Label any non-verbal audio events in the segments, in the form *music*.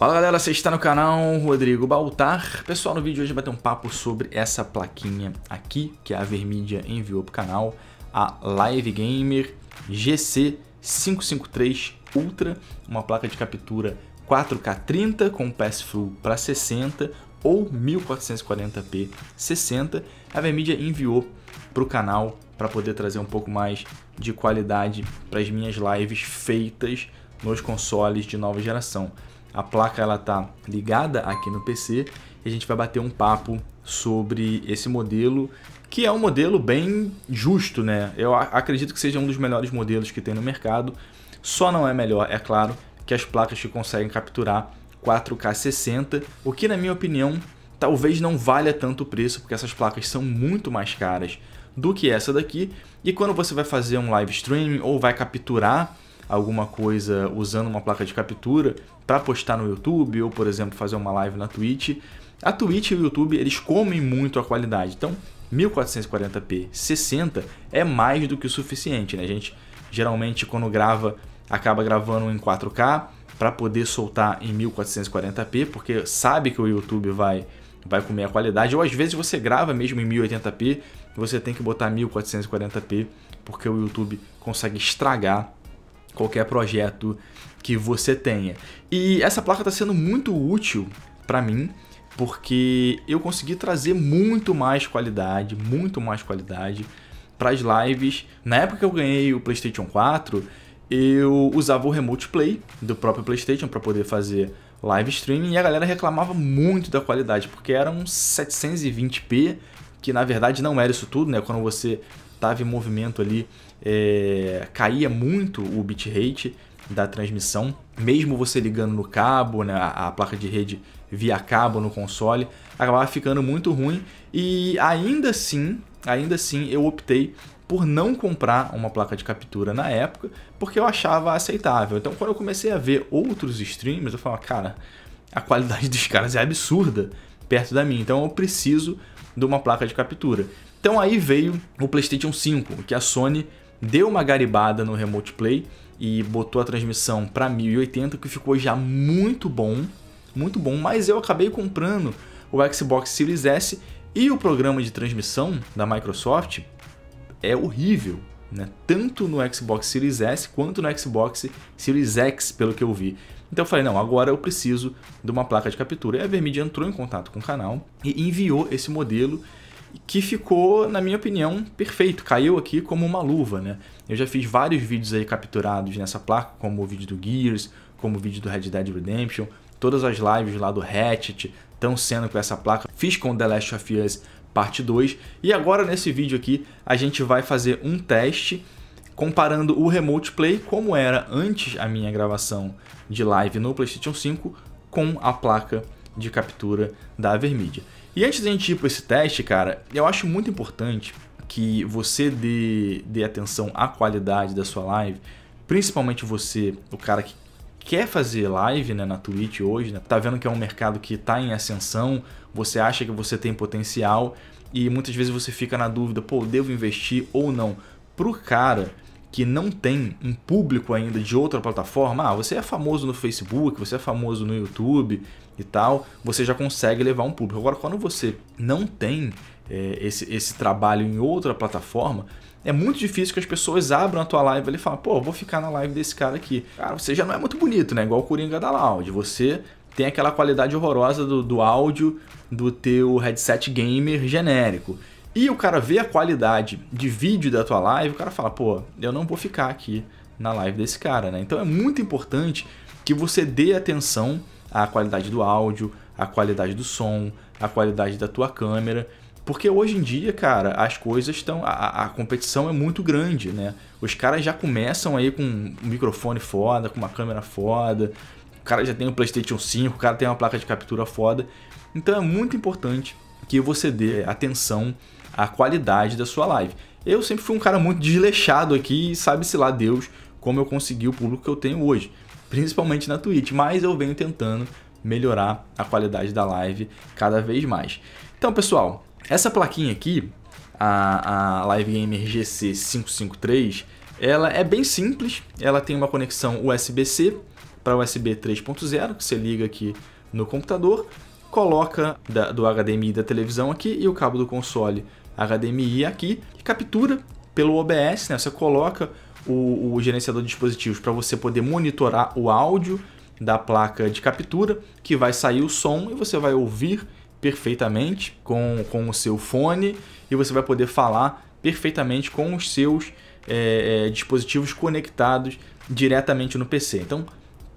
Fala galera, você está no canal Rodrigo Baltar. Pessoal, no vídeo de hoje vai ter um papo sobre essa plaquinha aqui que a Vermídia enviou para o canal, a Live Gamer GC553 Ultra, uma placa de captura 4K 30 com pass-through para 60 ou 1440p 60. A Vermídia enviou para o canal para poder trazer um pouco mais de qualidade para as minhas lives feitas nos consoles de nova geração. A placa ela tá ligada aqui no PC e a gente vai bater um papo sobre esse modelo, que é um modelo bem justo, né? Eu acredito que seja um dos melhores modelos que tem no mercado. Só não é melhor, é claro, que as placas que conseguem capturar 4K 60, o que na minha opinião talvez não valha tanto o preço, porque essas placas são muito mais caras do que essa daqui. E quando você vai fazer um live stream ou vai capturar alguma coisa usando uma placa de captura para postar no YouTube ou, por exemplo, fazer uma live na Twitch. A Twitch e o YouTube, eles comem muito a qualidade. Então, 1440p 60 é mais do que o suficiente, né? A gente geralmente quando grava acaba gravando em 4K para poder soltar em 1440p, porque sabe que o YouTube vai vai comer a qualidade, ou às vezes você grava mesmo em 1080p, você tem que botar 1440p, porque o YouTube consegue estragar qualquer projeto que você tenha. E essa placa está sendo muito útil para mim, porque eu consegui trazer muito mais qualidade, muito mais qualidade para as lives. Na época que eu ganhei o PlayStation 4, eu usava o Remote Play do próprio PlayStation para poder fazer live streaming e a galera reclamava muito da qualidade, porque era um 720p, que na verdade não era isso tudo, né? Quando você estava em movimento ali, é, caía muito o bitrate da transmissão, mesmo você ligando no cabo, né, a placa de rede via cabo no console, acabava ficando muito ruim e ainda assim, ainda assim eu optei por não comprar uma placa de captura na época, porque eu achava aceitável. Então, quando eu comecei a ver outros streamers, eu falava, cara, a qualidade *laughs* dos caras é absurda perto da minha, então eu preciso de uma placa de captura. Então aí veio o PlayStation 5, que a Sony deu uma garibada no Remote Play e botou a transmissão para 1080, que ficou já muito bom, muito bom, mas eu acabei comprando o Xbox Series S e o programa de transmissão da Microsoft é horrível, né? Tanto no Xbox Series S quanto no Xbox Series X, pelo que eu vi. Então eu falei, não, agora eu preciso de uma placa de captura. E a Vermid entrou em contato com o canal e enviou esse modelo que ficou, na minha opinião, perfeito. Caiu aqui como uma luva, né? Eu já fiz vários vídeos aí capturados nessa placa, como o vídeo do Gears, como o vídeo do Red Dead Redemption. Todas as lives lá do Hatchet estão sendo com essa placa. Fiz com The Last of Us Parte 2. E agora, nesse vídeo aqui, a gente vai fazer um teste comparando o Remote Play, como era antes a minha gravação de live no PlayStation 5, com a placa de captura da Vermídia. E antes da gente ir para esse teste, cara, eu acho muito importante que você dê, dê atenção à qualidade da sua live, principalmente você, o cara que quer fazer live né, na Twitch hoje, né, tá vendo que é um mercado que está em ascensão, você acha que você tem potencial e muitas vezes você fica na dúvida, pô, devo investir ou não? Pro cara que não tem um público ainda de outra plataforma, ah, você é famoso no Facebook, você é famoso no YouTube, e tal, você já consegue levar um público. Agora, quando você não tem é, esse, esse trabalho em outra plataforma, é muito difícil que as pessoas abram a tua live e falem, pô, vou ficar na live desse cara aqui. Cara, você já não é muito bonito, né? Igual o Coringa da Loud. Você tem aquela qualidade horrorosa do, do áudio do teu headset gamer genérico. E o cara vê a qualidade de vídeo da tua live, o cara fala, pô, eu não vou ficar aqui na live desse cara, né? Então é muito importante que você dê atenção a qualidade do áudio, a qualidade do som, a qualidade da tua câmera. Porque hoje em dia, cara, as coisas estão. A, a, competição é muito grande, né? Os caras já começam aí com um microfone foda, com uma câmera foda. O cara já tem um PlayStation 5, o cara tem uma placa de captura foda. Então é muito importante que você dê atenção à qualidade da sua live. Eu sempre fui um cara muito desleixado aqui e sabe-se lá Deus como eu consegui o público que eu tenho hoje principalmente na Twitch, mas eu venho tentando melhorar a qualidade da live cada vez mais. Então, pessoal, essa plaquinha aqui, a, a Live Gamer GC 553, ela é bem simples, ela tem uma conexão USB-C para USB 3.0, que você liga aqui no computador, coloca da, do HDMI da televisão aqui e o cabo do console HDMI aqui, e captura pelo OBS, né? Você coloca o, o gerenciador de dispositivos para você poder monitorar o áudio da placa de captura, que vai sair o som e você vai ouvir perfeitamente com, com o seu fone e você vai poder falar perfeitamente com os seus é, é, dispositivos conectados diretamente no PC. Então,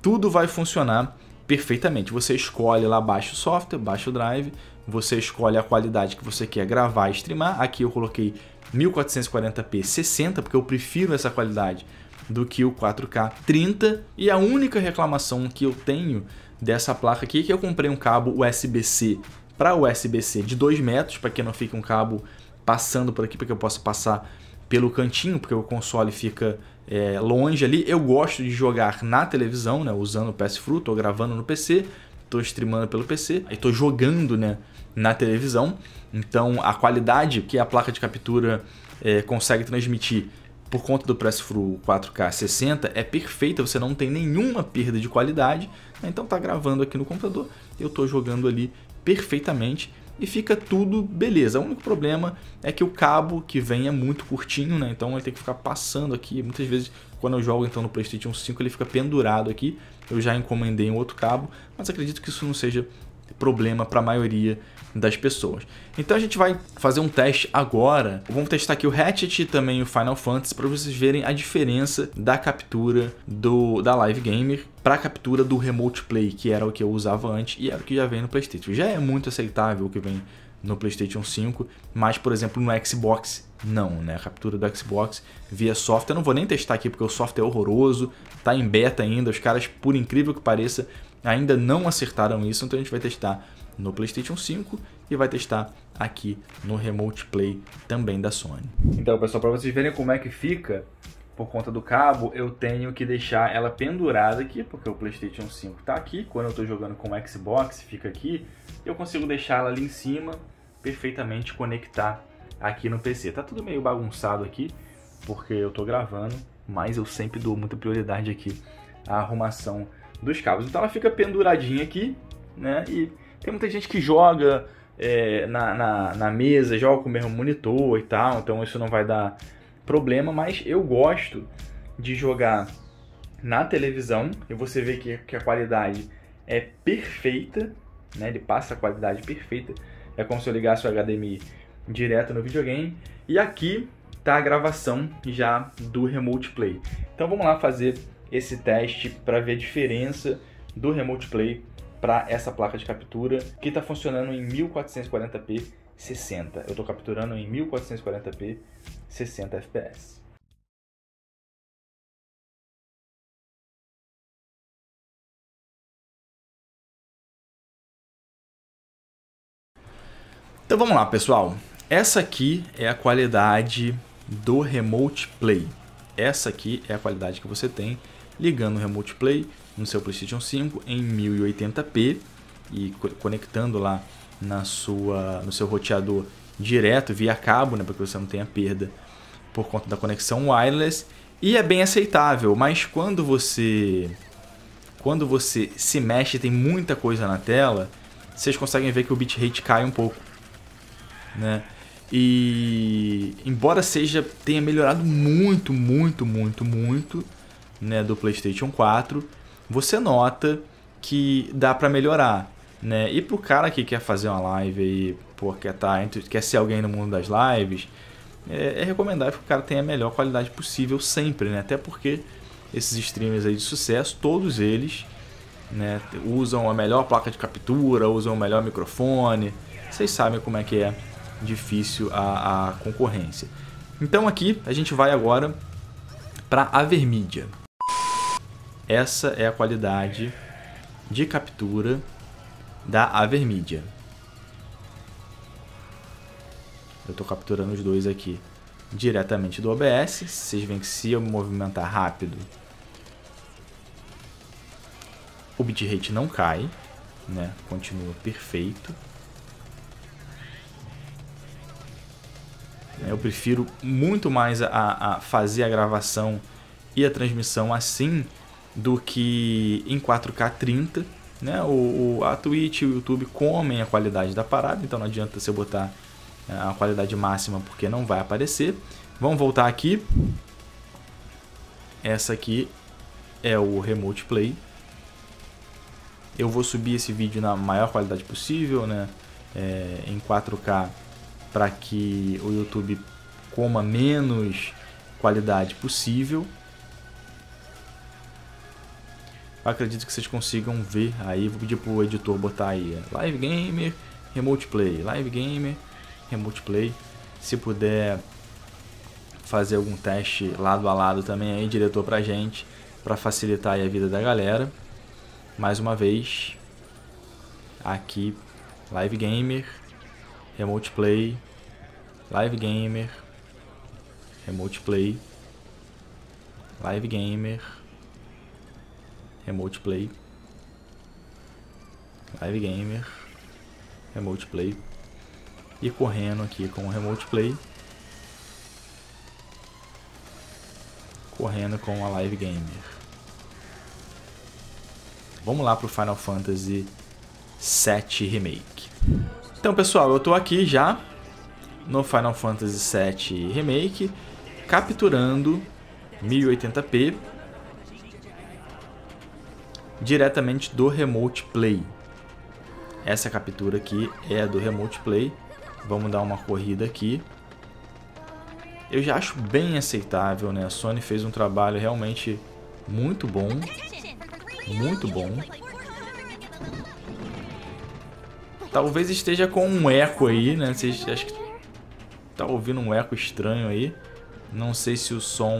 tudo vai funcionar perfeitamente. Você escolhe lá, baixo o software, baixo o drive, você escolhe a qualidade que você quer gravar e streamar. Aqui eu coloquei 1440p 60, porque eu prefiro essa qualidade do que o 4K 30. E a única reclamação que eu tenho dessa placa aqui é que eu comprei um cabo USB-C para USB-C de 2 metros, para que não fique um cabo passando por aqui, para que eu possa passar pelo cantinho, porque o console fica é, longe ali. Eu gosto de jogar na televisão, né, usando o PS Fruit ou gravando no PC, tô streamando pelo PC, aí tô jogando, né, na televisão. Então a qualidade que a placa de captura é, consegue transmitir por conta do Pressfru 4K 60 é perfeita, você não tem nenhuma perda de qualidade. Né? Então tá gravando aqui no computador, eu tô jogando ali perfeitamente e fica tudo beleza. O único problema é que o cabo que vem é muito curtinho, né? Então ele tem que ficar passando aqui. Muitas vezes quando eu jogo então no PlayStation 5, ele fica pendurado aqui. Eu já encomendei um outro cabo, mas acredito que isso não seja problema para a maioria das pessoas. Então a gente vai fazer um teste agora. Vamos testar aqui o Hatchet e também o Final Fantasy para vocês verem a diferença da captura do da Live Gamer para a captura do Remote Play, que era o que eu usava antes e era o que já vem no PlayStation. Já é muito aceitável o que vem no PlayStation 5, mas por exemplo no Xbox não, né? A captura do Xbox via software, eu não vou nem testar aqui porque o software é horroroso, tá em beta ainda, os caras, por incrível que pareça, ainda não acertaram isso, então a gente vai testar no PlayStation 5 e vai testar aqui no Remote Play também da Sony. Então, pessoal, para vocês verem como é que fica, por conta do cabo, eu tenho que deixar ela pendurada aqui, porque o PlayStation 5 está aqui. Quando eu estou jogando com o Xbox, fica aqui. Eu consigo deixar ela ali em cima perfeitamente conectar aqui no PC. Tá tudo meio bagunçado aqui, porque eu tô gravando, mas eu sempre dou muita prioridade aqui à arrumação dos cabos. Então ela fica penduradinha aqui, né? E tem muita gente que joga é, na, na, na, mesa, joga com o mesmo monitor e tal, então isso não vai dar problema, mas eu gosto de jogar na televisão e você vê que, que a qualidade é perfeita, né? Ele passa a qualidade perfeita é como se eu ligasse o HDMI direto no videogame. E aqui tá a gravação já do Remote Play. Então vamos lá fazer esse teste para ver a diferença do Remote Play para essa placa de captura que está funcionando em 1440p 60. Eu estou capturando em 1440p 60 fps. Então vamos lá, pessoal. Essa aqui é a qualidade do Remote Play. Essa aqui é a qualidade que você tem ligando o Remote Play no seu PlayStation 5 em 1080p e conectando lá na sua, no seu roteador direto via cabo, né, para que você não tenha perda por conta da conexão wireless e é bem aceitável, mas quando você quando você se mexe e tem muita coisa na tela, vocês conseguem ver que o bitrate cai um pouco né? E embora seja tenha melhorado muito, muito, muito, muito, né, do PlayStation 4, você nota que dá para melhorar, né? E pro cara que quer fazer uma live aí, pô, quer tá quer ser alguém no mundo das lives, é, é recomendável que o cara tenha a melhor qualidade possível sempre, né? Até porque esses streamers aí de sucesso, todos eles, né, usam a melhor placa de captura, usam o melhor microfone. Vocês sabem como é que é difícil a, a concorrência. Então aqui a gente vai agora para a vermídia. Essa é a qualidade de captura da Avermídia. Eu estou capturando os dois aqui diretamente do OBS. Vocês veem que se eu me movimentar rápido, o bitrate não cai, né? Continua perfeito. Eu prefiro muito mais a, a fazer a gravação e a transmissão assim do que em 4K 30. Né? O, o, a Twitch e o YouTube comem a qualidade da parada, então não adianta você botar eh, a qualidade máxima porque não vai aparecer. Vamos voltar aqui. Essa aqui é o Remote Play. Eu vou subir esse vídeo na maior qualidade possível, né? É, em 4K para que o YouTube coma menos qualidade possível. Eu acredito que vocês consigam ver aí. Vou pedir pro editor botar aí Live Gamer, Remote Play, Live Gamer, Remote Play. Se puder fazer algum teste lado a lado também aí, diretor, a gente, para facilitar a vida da galera. Mais uma vez, aqui, Live Gamer, Remote é Play, Live Gamer, Remote é Play, Live Gamer, Remote é Play, Live Gamer, Remote Play e correndo aqui com o Remote Play, correndo com a Live Gamer. Vamos lá para o Final Fantasy VII Remake. Então, pessoal, eu estou aqui já no Final Fantasy VII Remake, capturando 1080p diretamente do Remote Play. Essa captura aqui é do Remote Play. Vamos dar uma corrida aqui. Eu já acho bem aceitável, né? A Sony fez um trabalho realmente muito bom. Muito bom. Talvez esteja com um eco aí, né? Vocês acho que tá ouvindo um eco estranho aí. Não sei se o som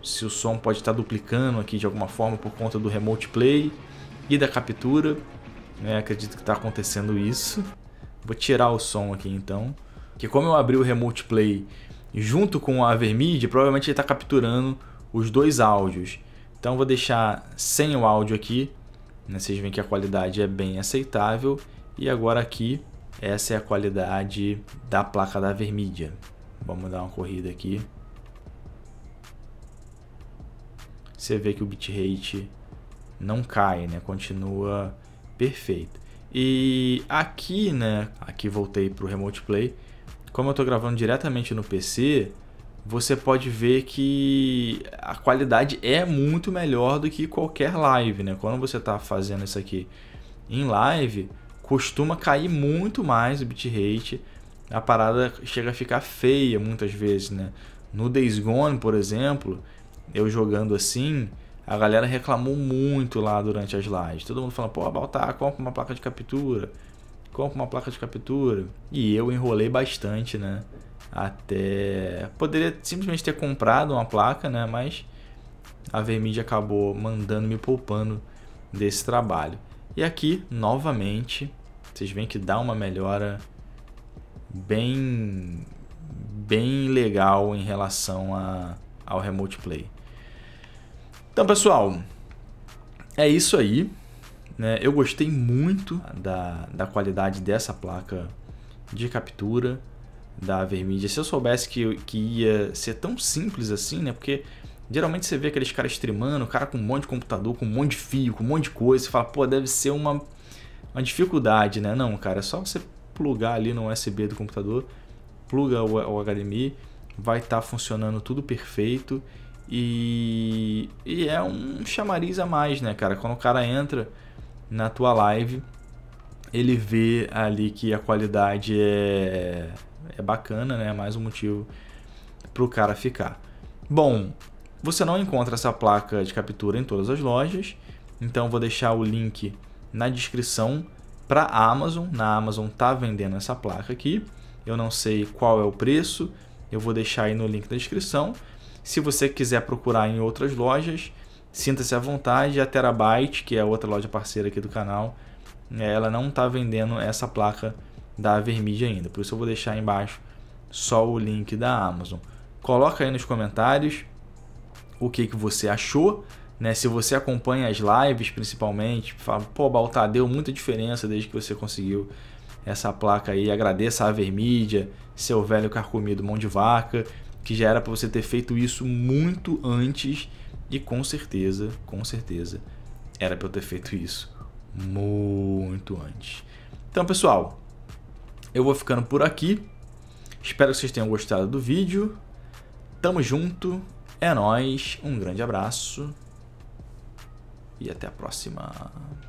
se o som pode estar tá duplicando aqui de alguma forma por conta do remote play e da captura. É, acredito que está acontecendo isso. Vou tirar o som aqui então. Que como eu abri o remote play junto com a Vermid, provavelmente ele está capturando os dois áudios. Então vou deixar sem o áudio aqui né? Vocês veem que a qualidade é bem aceitável. E agora aqui, essa é a qualidade da placa da Vermídia. Vamos dar uma corrida aqui. Você vê que o bitrate não cai, né? Continua perfeito. E aqui, né? Aqui voltei para o Remote Play. Como eu estou gravando diretamente no PC, você pode ver que a qualidade é muito melhor do que qualquer live, né? Quando você está fazendo isso aqui em live, costuma cair muito mais o bitrate, a parada chega a ficar feia muitas vezes, né? No Days Gone, por exemplo, eu jogando assim, a galera reclamou muito lá durante as lives. Todo mundo falando, pô, Baltar, compra uma placa de captura, compra uma placa de captura. E eu enrolei bastante, né? Até poderia simplesmente ter comprado uma placa, né? Mas a Vermid acabou mandando me poupando desse trabalho. E aqui, novamente, vocês veem que dá uma melhora bem bem legal em relação a, ao remote play. Então, pessoal, é isso aí. Né? Eu gostei muito da, da qualidade dessa placa de captura da Vermídia. Se eu soubesse que, que ia ser tão simples assim, né? Porque geralmente você vê aqueles caras streamando, o cara com um monte de computador, com um monte de fio, com um monte de coisa, você fala, pô, deve ser uma, uma dificuldade, né? Não, cara, é só você plugar ali no USB do computador, pluga o, o HDMI, vai estar tá funcionando tudo perfeito. E, e é um chamariz a mais, né, cara? Quando o cara entra na tua live, ele vê ali que a qualidade é é bacana, né? É mais um motivo para o cara ficar. Bom, você não encontra essa placa de captura em todas as lojas, então vou deixar o link na descrição para a Amazon. Na Amazon tá vendendo essa placa aqui. Eu não sei qual é o preço, eu vou deixar aí no link da descrição. Se você quiser procurar em outras lojas, sinta-se à vontade. A Terabyte, que é outra loja parceira aqui do canal, ela não está vendendo essa placa da Vermídia ainda. Por isso eu vou deixar aí embaixo só o link da Amazon. Coloca aí nos comentários o que, que você achou. Né? Se você acompanha as lives principalmente, fala, pô, Baltar, deu muita diferença desde que você conseguiu essa placa aí. Agradeça a Avermídia, seu velho carcomido mão de vaca, que já era para você ter feito isso muito antes e com certeza, com certeza, era para eu ter feito isso muito antes. Então, pessoal, eu vou ficando por aqui. Espero que vocês tenham gostado do vídeo. Tamo junto. É nóis. Um grande abraço. E até a próxima.